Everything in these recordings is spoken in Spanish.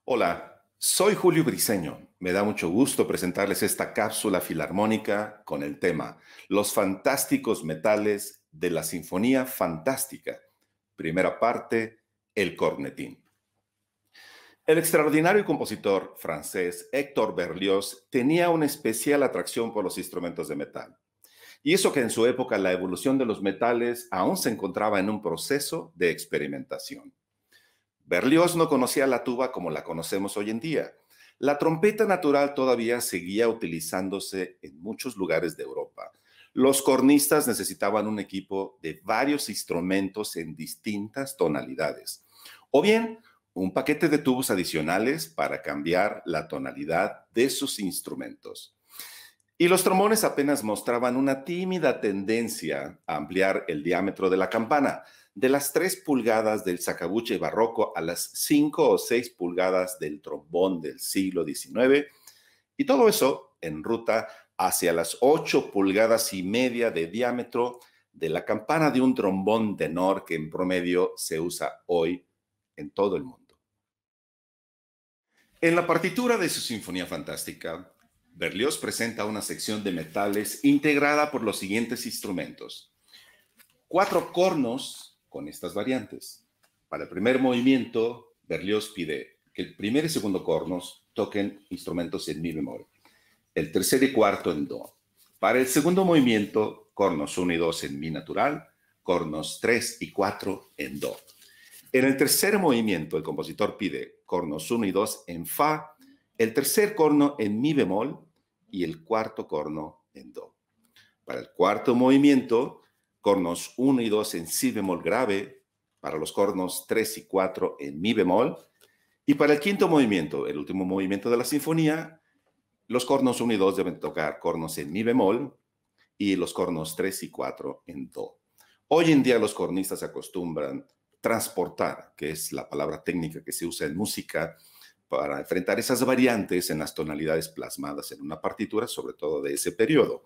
Hola, soy Julio Briseño me da mucho gusto presentarles esta cápsula filarmónica con el tema Los fantásticos metales de la Sinfonía Fantástica. Primera parte, el cornetín. El extraordinario compositor francés Héctor Berlioz tenía una especial atracción por los instrumentos de metal. Y eso que en su época la evolución de los metales aún se encontraba en un proceso de experimentación. Berlioz no conocía la tuba como la conocemos hoy en día la trompeta natural todavía seguía utilizándose en muchos lugares de Europa. Los cornistas necesitaban un equipo de varios instrumentos en distintas tonalidades, o bien un paquete de tubos adicionales para cambiar la tonalidad de sus instrumentos. Y los trombones apenas mostraban una tímida tendencia a ampliar el diámetro de la campana, de las 3 pulgadas del sacabuche barroco a las 5 o 6 pulgadas del trombón del siglo XIX, y todo eso en ruta hacia las 8 pulgadas y media de diámetro de la campana de un trombón tenor que en promedio se usa hoy en todo el mundo. En la partitura de su Sinfonía Fantástica, Berlioz presenta una sección de metales integrada por los siguientes instrumentos. Cuatro cornos con estas variantes. Para el primer movimiento, Berlioz pide que el primer y segundo cornos toquen instrumentos en mi bemol, el tercer y cuarto en do. Para el segundo movimiento, cornos 1 y 2 en mi natural, cornos 3 y 4 en do. En el tercer movimiento, el compositor pide cornos 1 y 2 en fa, el tercer corno en mi bemol y el cuarto corno en do. Para el cuarto movimiento, cornos 1 y 2 en si bemol grave, para los cornos 3 y 4 en mi bemol, y para el quinto movimiento, el último movimiento de la sinfonía, los cornos 1 y 2 deben tocar cornos en mi bemol y los cornos 3 y 4 en do. Hoy en día los cornistas acostumbran transportar, que es la palabra técnica que se usa en música para enfrentar esas variantes en las tonalidades plasmadas en una partitura, sobre todo de ese periodo.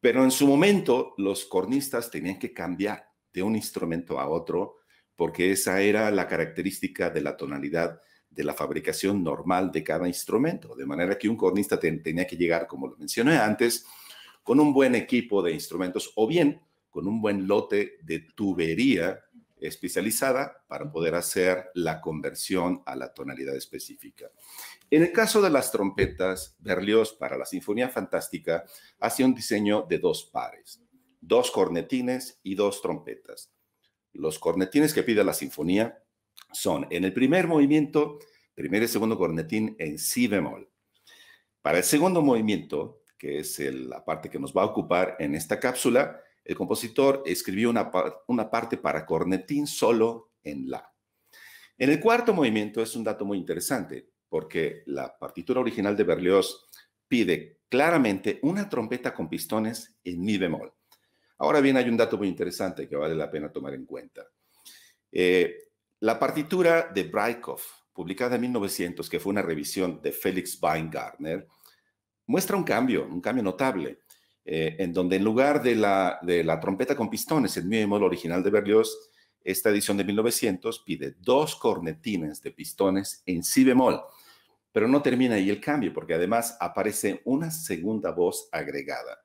Pero en su momento los cornistas tenían que cambiar de un instrumento a otro porque esa era la característica de la tonalidad de la fabricación normal de cada instrumento. De manera que un cornista tenía que llegar, como lo mencioné antes, con un buen equipo de instrumentos o bien con un buen lote de tubería especializada para poder hacer la conversión a la tonalidad específica. En el caso de las trompetas, Berlioz para la Sinfonía Fantástica hace un diseño de dos pares, dos cornetines y dos trompetas. Los cornetines que pide la sinfonía son en el primer movimiento, primer y segundo cornetín en si bemol. Para el segundo movimiento, que es la parte que nos va a ocupar en esta cápsula, el compositor escribió una, una parte para cornetín solo en la. En el cuarto movimiento es un dato muy interesante porque la partitura original de Berlioz pide claramente una trompeta con pistones en mi bemol. Ahora bien, hay un dato muy interesante que vale la pena tomar en cuenta. Eh, la partitura de Breikoff, publicada en 1900, que fue una revisión de Felix Weingartner, muestra un cambio, un cambio notable, eh, en donde en lugar de la, trompeta con pistones, en mi bemol original de Berlioz, esta edición de 1900 pide dos cornetines de pistones en si bemol. Pero no termina ahí el cambio, porque además aparece una segunda voz agregada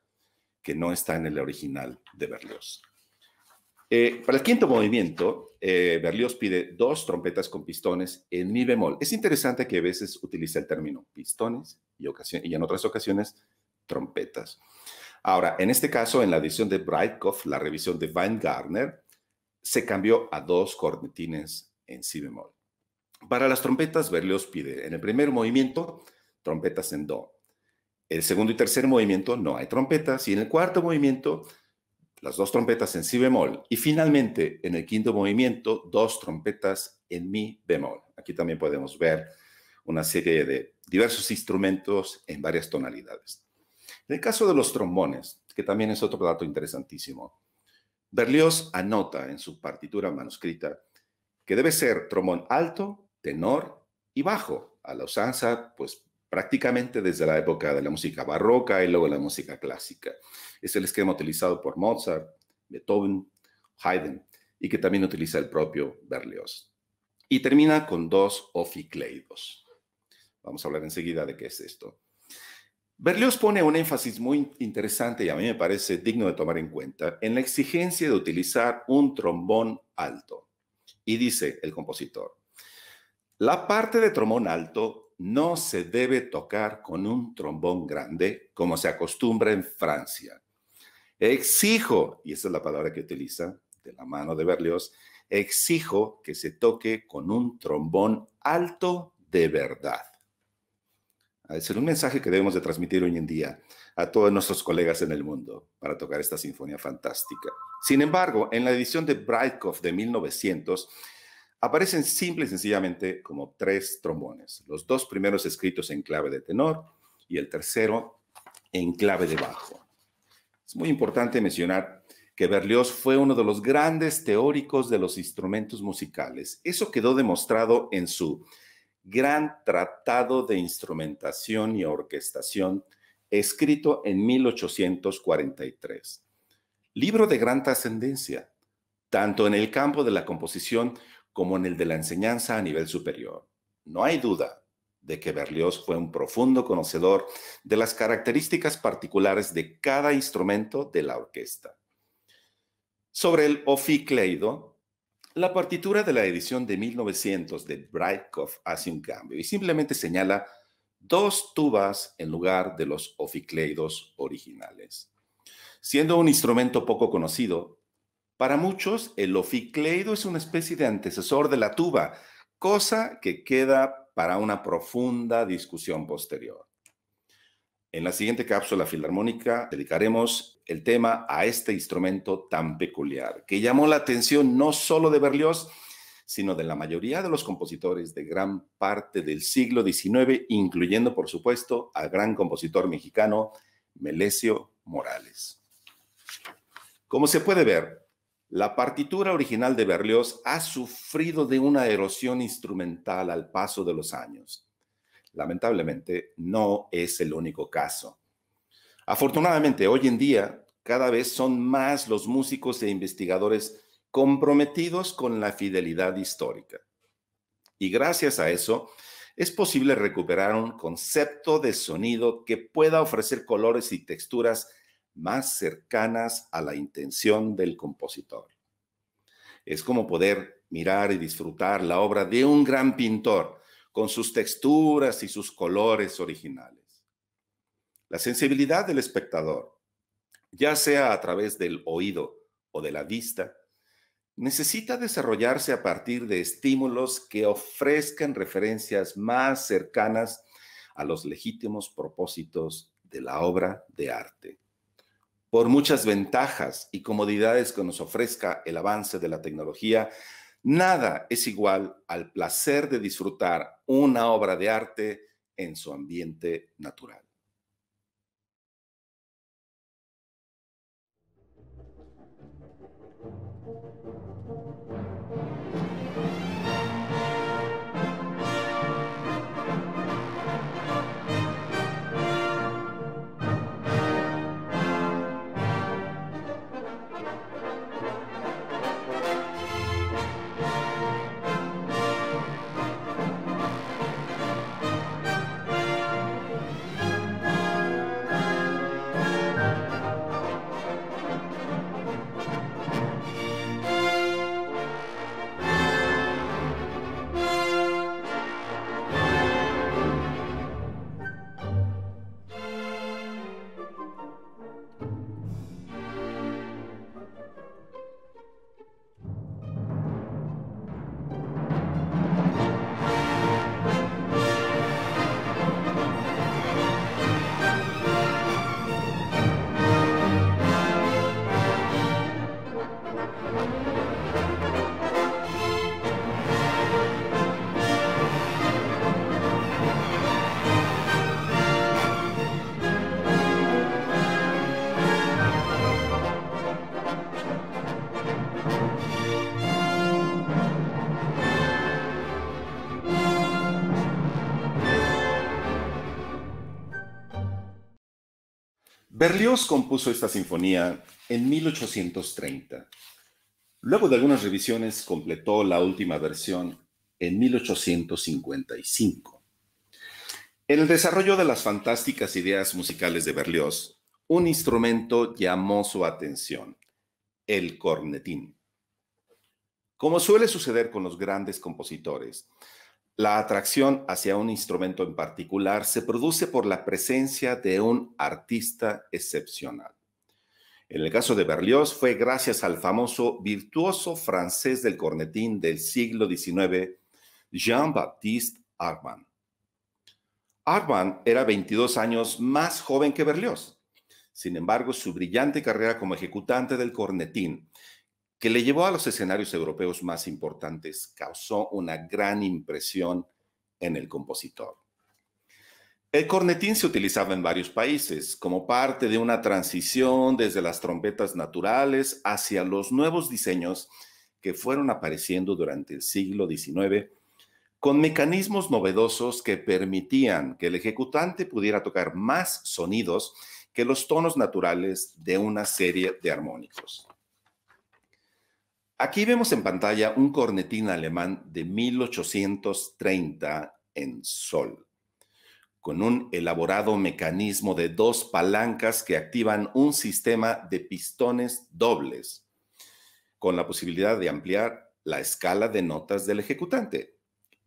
que no está en el original de Berlioz. Eh, para el quinto movimiento, eh, Berlioz pide dos trompetas con pistones en mi bemol. Es interesante que a veces utiliza el término pistones y, y en otras ocasiones trompetas. Ahora, en este caso, en la edición de Breitkopf, la revisión de Weingartner, se cambió a dos cornetines en si bemol. Para las trompetas, Berlioz pide en el primer movimiento trompetas en do. El segundo y tercer movimiento no hay trompetas y en el cuarto movimiento las dos trompetas en si bemol y finalmente en el quinto movimiento dos trompetas en mi bemol. Aquí también podemos ver una serie de diversos instrumentos en varias tonalidades. En el caso de los trombones, que también es otro dato interesantísimo, Berlioz anota en su partitura manuscrita que debe ser trombón alto tenor y bajo, a la usanza, pues prácticamente desde la época de la música barroca y luego la música clásica. Es el esquema utilizado por Mozart, Beethoven, Haydn y que también utiliza el propio Berlioz. Y termina con dos oficleidos. Vamos a hablar enseguida de qué es esto. Berlioz pone un énfasis muy interesante y a mí me parece digno de tomar en cuenta en la exigencia de utilizar un trombón alto. Y dice el compositor, la parte de trombón alto no se debe tocar con un trombón grande como se acostumbra en Francia. Exijo, y esa es la palabra que utiliza de la mano de Berlioz, exijo que se toque con un trombón alto de verdad. Ah, es un mensaje que debemos de transmitir hoy en día a todos nuestros colegas en el mundo para tocar esta sinfonía fantástica. Sin embargo, en la edición de Breitkopf de 1900, Aparecen simple y sencillamente como tres trombones, los dos primeros escritos en clave de tenor y el tercero en clave de bajo. Es muy importante mencionar que Berlioz fue uno de los grandes teóricos de los instrumentos musicales. Eso quedó demostrado en su gran tratado de instrumentación y orquestación, escrito en 1843. Libro de gran trascendencia, tanto en el campo de la composición como en el de la enseñanza a nivel superior. No hay duda de que Berlioz fue un profundo conocedor de las características particulares de cada instrumento de la orquesta. Sobre el oficleido, la partitura de la edición de 1900 de Breitkopf hace un cambio y simplemente señala dos tubas en lugar de los oficleidos originales. Siendo un instrumento poco conocido, para muchos, el oficleido es una especie de antecesor de la tuba, cosa que queda para una profunda discusión posterior. En la siguiente cápsula filarmónica dedicaremos el tema a este instrumento tan peculiar, que llamó la atención no solo de Berlioz, sino de la mayoría de los compositores de gran parte del siglo XIX, incluyendo, por supuesto, al gran compositor mexicano Melesio Morales. Como se puede ver, la partitura original de Berlioz ha sufrido de una erosión instrumental al paso de los años. Lamentablemente, no es el único caso. Afortunadamente, hoy en día, cada vez son más los músicos e investigadores comprometidos con la fidelidad histórica. Y gracias a eso, es posible recuperar un concepto de sonido que pueda ofrecer colores y texturas más cercanas a la intención del compositor. Es como poder mirar y disfrutar la obra de un gran pintor con sus texturas y sus colores originales. La sensibilidad del espectador, ya sea a través del oído o de la vista, necesita desarrollarse a partir de estímulos que ofrezcan referencias más cercanas a los legítimos propósitos de la obra de arte por muchas ventajas y comodidades que nos ofrezca el avance de la tecnología, nada es igual al placer de disfrutar una obra de arte en su ambiente natural. Berlioz compuso esta sinfonía en 1830. Luego de algunas revisiones completó la última versión en 1855. En el desarrollo de las fantásticas ideas musicales de Berlioz, un instrumento llamó su atención, el cornetín. Como suele suceder con los grandes compositores, la atracción hacia un instrumento en particular se produce por la presencia de un artista excepcional. En el caso de Berlioz fue gracias al famoso virtuoso francés del cornetín del siglo XIX, Jean-Baptiste Arban. Arban era 22 años más joven que Berlioz. Sin embargo, su brillante carrera como ejecutante del cornetín que le llevó a los escenarios europeos más importantes, causó una gran impresión en el compositor. El cornetín se utilizaba en varios países como parte de una transición desde las trompetas naturales hacia los nuevos diseños que fueron apareciendo durante el siglo XIX, con mecanismos novedosos que permitían que el ejecutante pudiera tocar más sonidos que los tonos naturales de una serie de armónicos. Aquí vemos en pantalla un cornetín alemán de 1830 en sol, con un elaborado mecanismo de dos palancas que activan un sistema de pistones dobles, con la posibilidad de ampliar la escala de notas del ejecutante.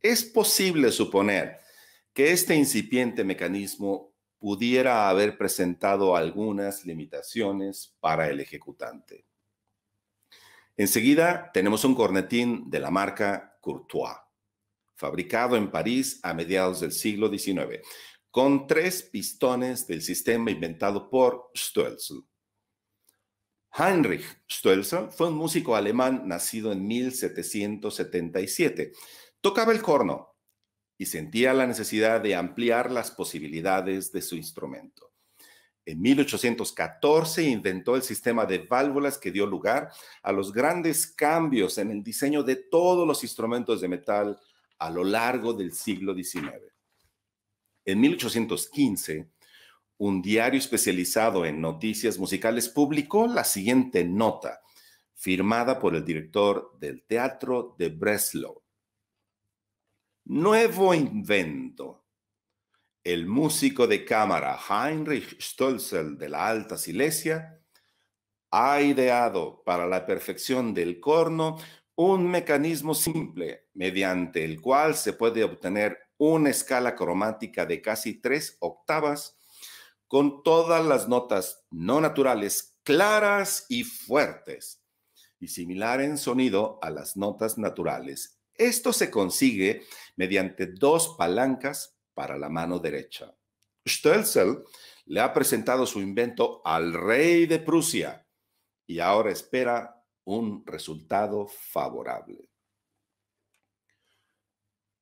Es posible suponer que este incipiente mecanismo pudiera haber presentado algunas limitaciones para el ejecutante. Enseguida tenemos un cornetín de la marca Courtois, fabricado en París a mediados del siglo XIX, con tres pistones del sistema inventado por Stölzl. Heinrich Stölzl fue un músico alemán nacido en 1777. Tocaba el corno y sentía la necesidad de ampliar las posibilidades de su instrumento. En 1814 inventó el sistema de válvulas que dio lugar a los grandes cambios en el diseño de todos los instrumentos de metal a lo largo del siglo XIX. En 1815, un diario especializado en noticias musicales publicó la siguiente nota, firmada por el director del Teatro de Breslau. Nuevo invento el músico de cámara Heinrich Stolzel de la Alta Silesia ha ideado para la perfección del corno un mecanismo simple mediante el cual se puede obtener una escala cromática de casi tres octavas con todas las notas no naturales claras y fuertes y similar en sonido a las notas naturales. Esto se consigue mediante dos palancas para la mano derecha. Stelzel le ha presentado su invento al rey de Prusia y ahora espera un resultado favorable.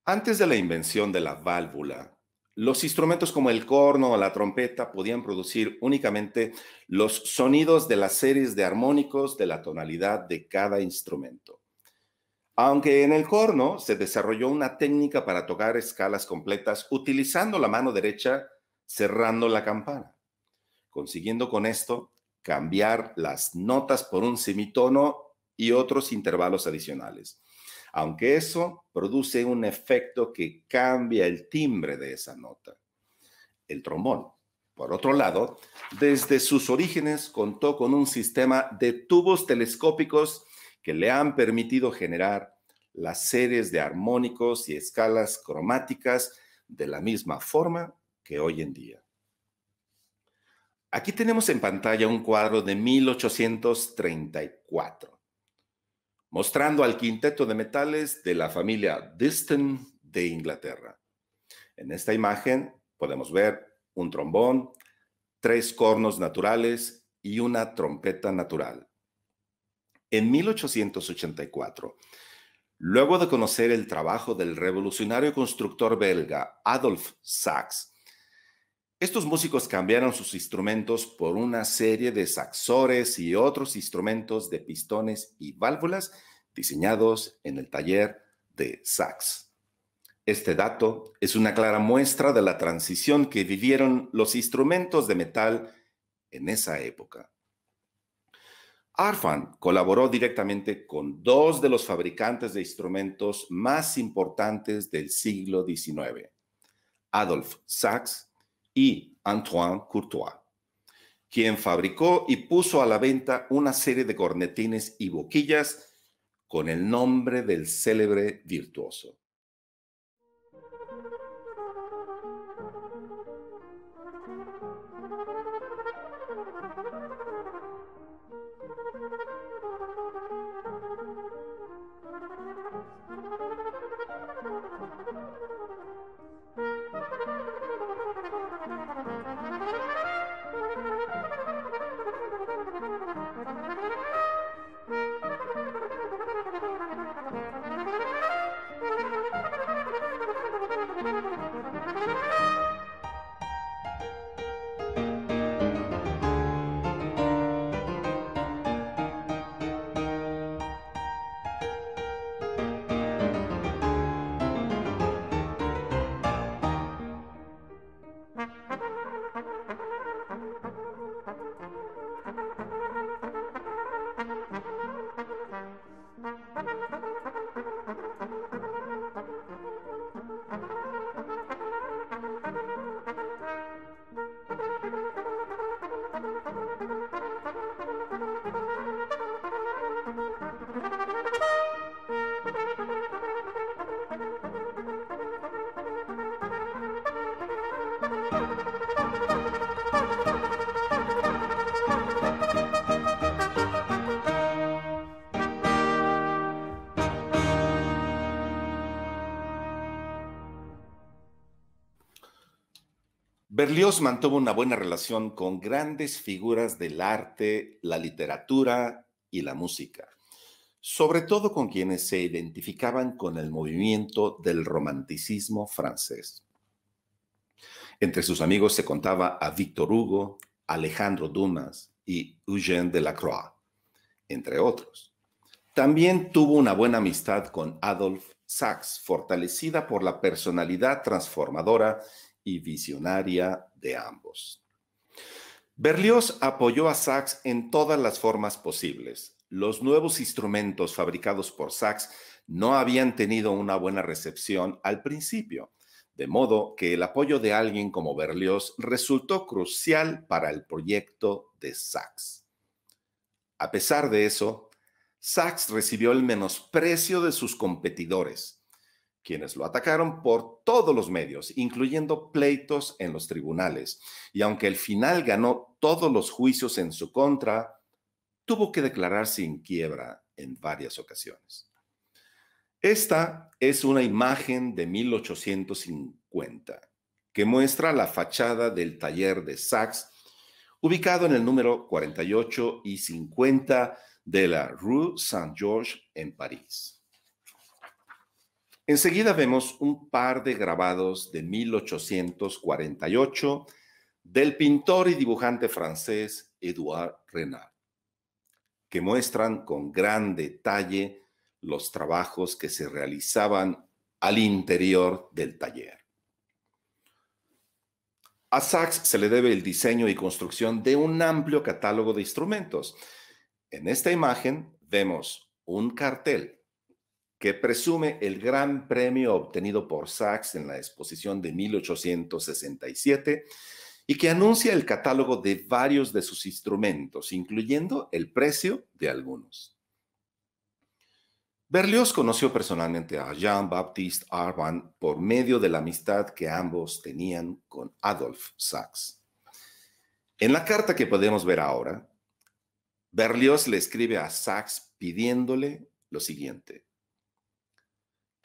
Antes de la invención de la válvula, los instrumentos como el corno o la trompeta podían producir únicamente los sonidos de las series de armónicos de la tonalidad de cada instrumento. Aunque en el corno se desarrolló una técnica para tocar escalas completas utilizando la mano derecha cerrando la campana, consiguiendo con esto cambiar las notas por un semitono y otros intervalos adicionales, aunque eso produce un efecto que cambia el timbre de esa nota. El trombón, por otro lado, desde sus orígenes contó con un sistema de tubos telescópicos que le han permitido generar las series de armónicos y escalas cromáticas de la misma forma que hoy en día. Aquí tenemos en pantalla un cuadro de 1834, mostrando al quinteto de metales de la familia Diston de Inglaterra. En esta imagen podemos ver un trombón, tres cornos naturales y una trompeta natural. En 1884, luego de conocer el trabajo del revolucionario constructor belga Adolf Sachs, estos músicos cambiaron sus instrumentos por una serie de saxores y otros instrumentos de pistones y válvulas diseñados en el taller de Sachs. Este dato es una clara muestra de la transición que vivieron los instrumentos de metal en esa época. Arfan colaboró directamente con dos de los fabricantes de instrumentos más importantes del siglo XIX, Adolf Sachs y Antoine Courtois, quien fabricó y puso a la venta una serie de cornetines y boquillas con el nombre del célebre virtuoso. Berlioz mantuvo una buena relación con grandes figuras del arte, la literatura y la música, sobre todo con quienes se identificaban con el movimiento del romanticismo francés. Entre sus amigos se contaba a Victor Hugo, Alejandro Dumas y Eugène Delacroix, entre otros. También tuvo una buena amistad con Adolf Sachs, fortalecida por la personalidad transformadora y visionaria de ambos. Berlioz apoyó a Sachs en todas las formas posibles. Los nuevos instrumentos fabricados por Sachs no habían tenido una buena recepción al principio, de modo que el apoyo de alguien como Berlioz resultó crucial para el proyecto de Sachs. A pesar de eso, Sachs recibió el menosprecio de sus competidores quienes lo atacaron por todos los medios, incluyendo pleitos en los tribunales. Y aunque al final ganó todos los juicios en su contra, tuvo que declararse en quiebra en varias ocasiones. Esta es una imagen de 1850 que muestra la fachada del taller de Sachs, ubicado en el número 48 y 50 de la Rue Saint-Georges en París. Enseguida vemos un par de grabados de 1848 del pintor y dibujante francés Edouard Renard, que muestran con gran detalle los trabajos que se realizaban al interior del taller. A Sachs se le debe el diseño y construcción de un amplio catálogo de instrumentos. En esta imagen vemos un cartel que presume el gran premio obtenido por Sachs en la exposición de 1867 y que anuncia el catálogo de varios de sus instrumentos, incluyendo el precio de algunos. Berlioz conoció personalmente a Jean-Baptiste Arban por medio de la amistad que ambos tenían con Adolf Sachs. En la carta que podemos ver ahora, Berlioz le escribe a Sachs pidiéndole lo siguiente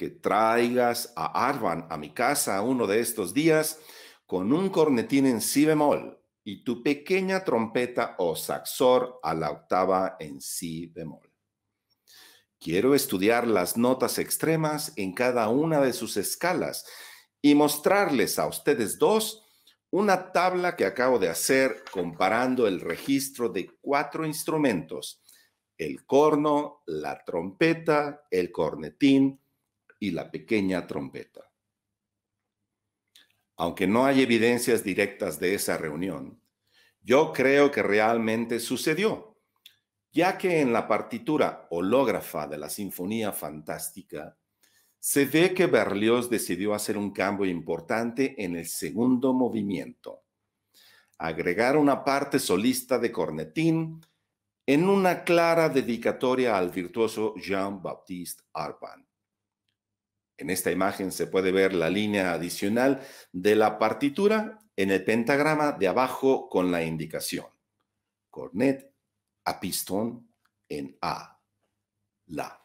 que traigas a Arvan a mi casa uno de estos días con un cornetín en si bemol y tu pequeña trompeta o saxor a la octava en si bemol. Quiero estudiar las notas extremas en cada una de sus escalas y mostrarles a ustedes dos una tabla que acabo de hacer comparando el registro de cuatro instrumentos, el corno, la trompeta, el cornetín, y la pequeña trompeta. Aunque no hay evidencias directas de esa reunión, yo creo que realmente sucedió, ya que en la partitura hológrafa de la Sinfonía Fantástica se ve que Berlioz decidió hacer un cambio importante en el segundo movimiento, agregar una parte solista de cornetín en una clara dedicatoria al virtuoso Jean-Baptiste Arban. En esta imagen se puede ver la línea adicional de la partitura en el pentagrama de abajo con la indicación. Cornet a pistón en A. La.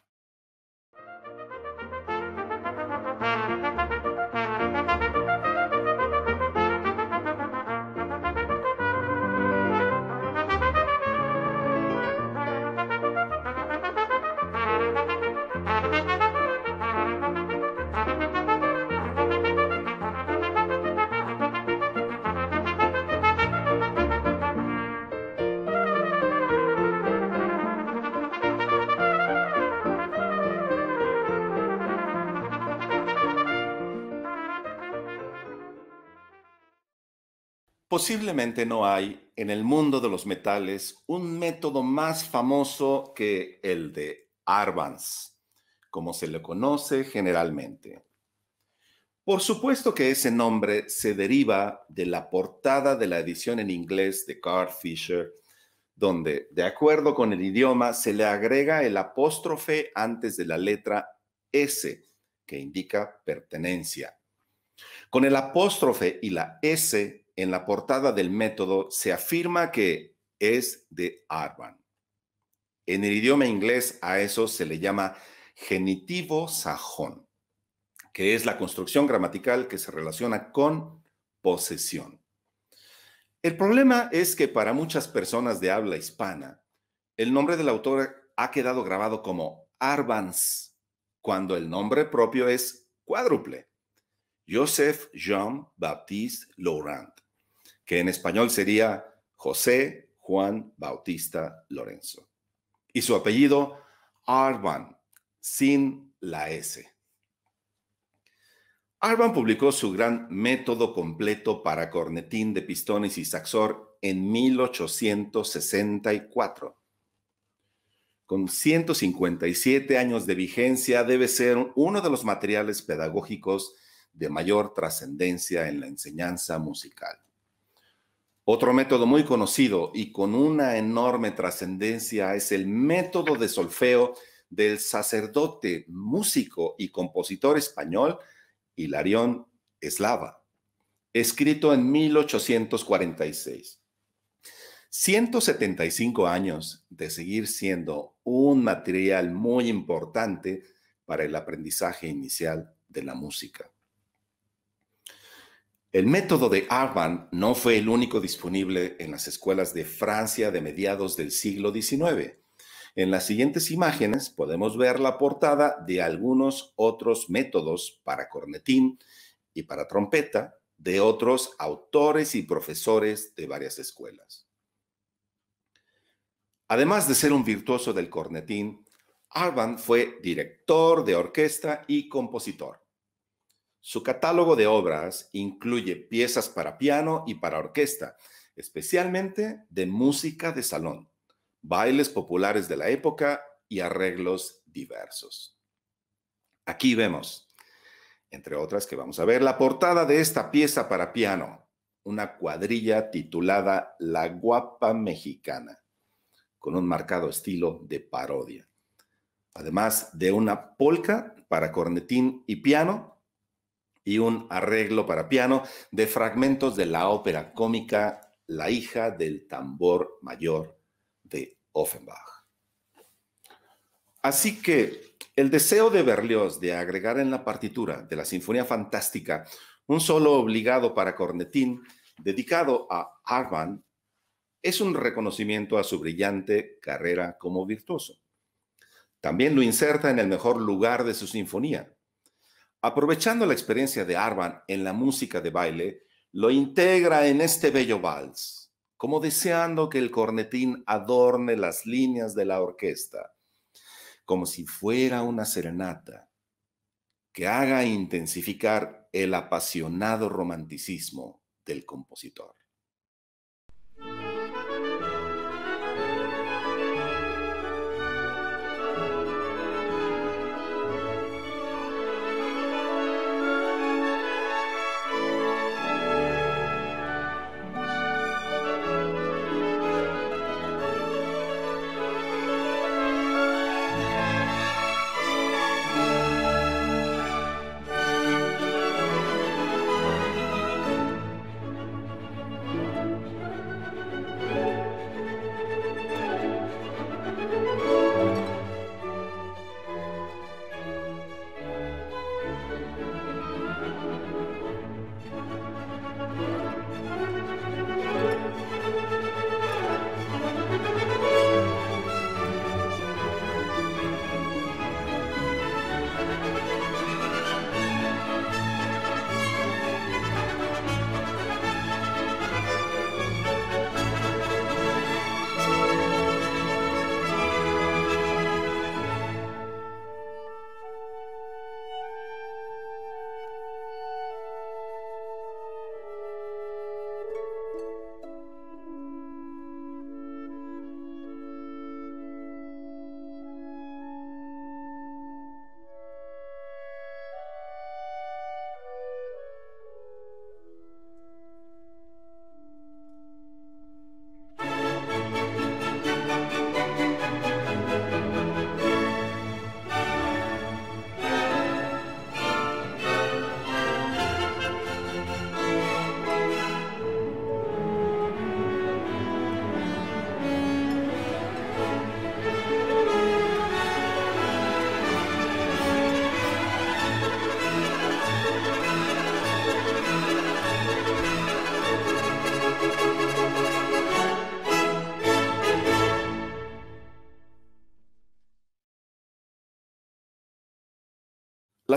Posiblemente no hay en el mundo de los metales un método más famoso que el de Arvans, como se le conoce generalmente. Por supuesto que ese nombre se deriva de la portada de la edición en inglés de Carl Fisher, donde, de acuerdo con el idioma, se le agrega el apóstrofe antes de la letra S, que indica pertenencia. Con el apóstrofe y la S en la portada del método se afirma que es de Arban. En el idioma inglés a eso se le llama genitivo sajón, que es la construcción gramatical que se relaciona con posesión. El problema es que para muchas personas de habla hispana, el nombre del autor ha quedado grabado como Arbans cuando el nombre propio es cuádruple. Joseph Jean Baptiste Laurent que en español sería José Juan Bautista Lorenzo. Y su apellido, Arban, sin la S. Arban publicó su gran método completo para cornetín de pistones y saxor en 1864. Con 157 años de vigencia, debe ser uno de los materiales pedagógicos de mayor trascendencia en la enseñanza musical. Otro método muy conocido y con una enorme trascendencia es el método de solfeo del sacerdote, músico y compositor español Hilarión Eslava, escrito en 1846. 175 años de seguir siendo un material muy importante para el aprendizaje inicial de la música. El método de Arban no fue el único disponible en las escuelas de Francia de mediados del siglo XIX. En las siguientes imágenes podemos ver la portada de algunos otros métodos para cornetín y para trompeta de otros autores y profesores de varias escuelas. Además de ser un virtuoso del cornetín, Arban fue director de orquesta y compositor. Su catálogo de obras incluye piezas para piano y para orquesta, especialmente de música de salón, bailes populares de la época y arreglos diversos. Aquí vemos, entre otras que vamos a ver, la portada de esta pieza para piano, una cuadrilla titulada La Guapa Mexicana, con un marcado estilo de parodia. Además de una polca para cornetín y piano, y un arreglo para piano de fragmentos de la ópera cómica La hija del tambor mayor de Offenbach. Así que el deseo de Berlioz de agregar en la partitura de la Sinfonía Fantástica un solo obligado para cornetín dedicado a Arban es un reconocimiento a su brillante carrera como virtuoso. También lo inserta en el mejor lugar de su sinfonía, Aprovechando la experiencia de Arban en la música de baile, lo integra en este bello vals, como deseando que el cornetín adorne las líneas de la orquesta, como si fuera una serenata que haga intensificar el apasionado romanticismo del compositor.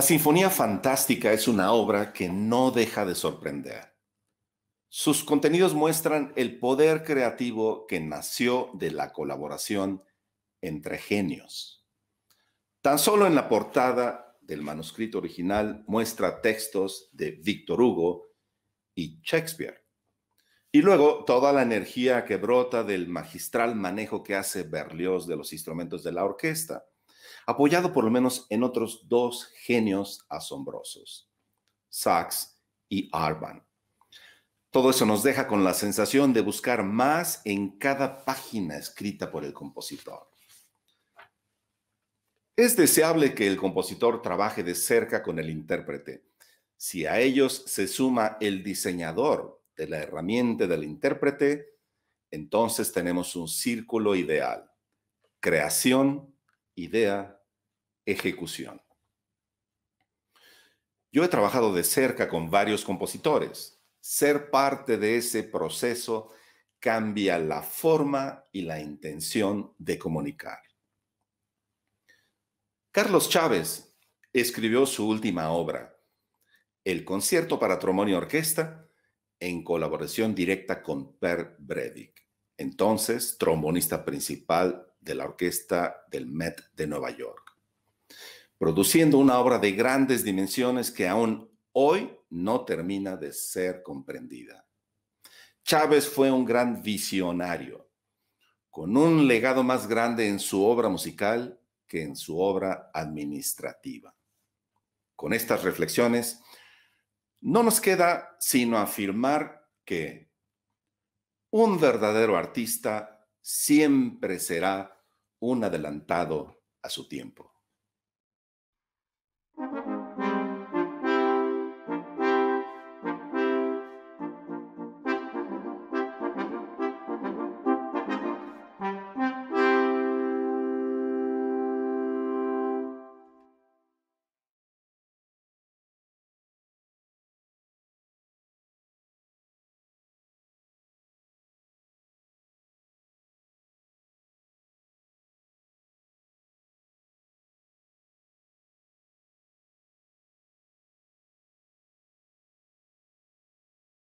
La Sinfonía Fantástica es una obra que no deja de sorprender. Sus contenidos muestran el poder creativo que nació de la colaboración entre genios. Tan solo en la portada del manuscrito original muestra textos de Víctor Hugo y Shakespeare. Y luego toda la energía que brota del magistral manejo que hace Berlioz de los instrumentos de la orquesta apoyado por lo menos en otros dos genios asombrosos, Sachs y Arban. Todo eso nos deja con la sensación de buscar más en cada página escrita por el compositor. Es deseable que el compositor trabaje de cerca con el intérprete. Si a ellos se suma el diseñador de la herramienta del intérprete, entonces tenemos un círculo ideal. Creación, idea, ejecución. Yo he trabajado de cerca con varios compositores. Ser parte de ese proceso cambia la forma y la intención de comunicar. Carlos Chávez escribió su última obra, el concierto para trombón y orquesta, en colaboración directa con Per Bredig, entonces trombonista principal de la Orquesta del Met de Nueva York, produciendo una obra de grandes dimensiones que aún hoy no termina de ser comprendida. Chávez fue un gran visionario, con un legado más grande en su obra musical que en su obra administrativa. Con estas reflexiones, no nos queda sino afirmar que un verdadero artista siempre será un adelantado a su tiempo.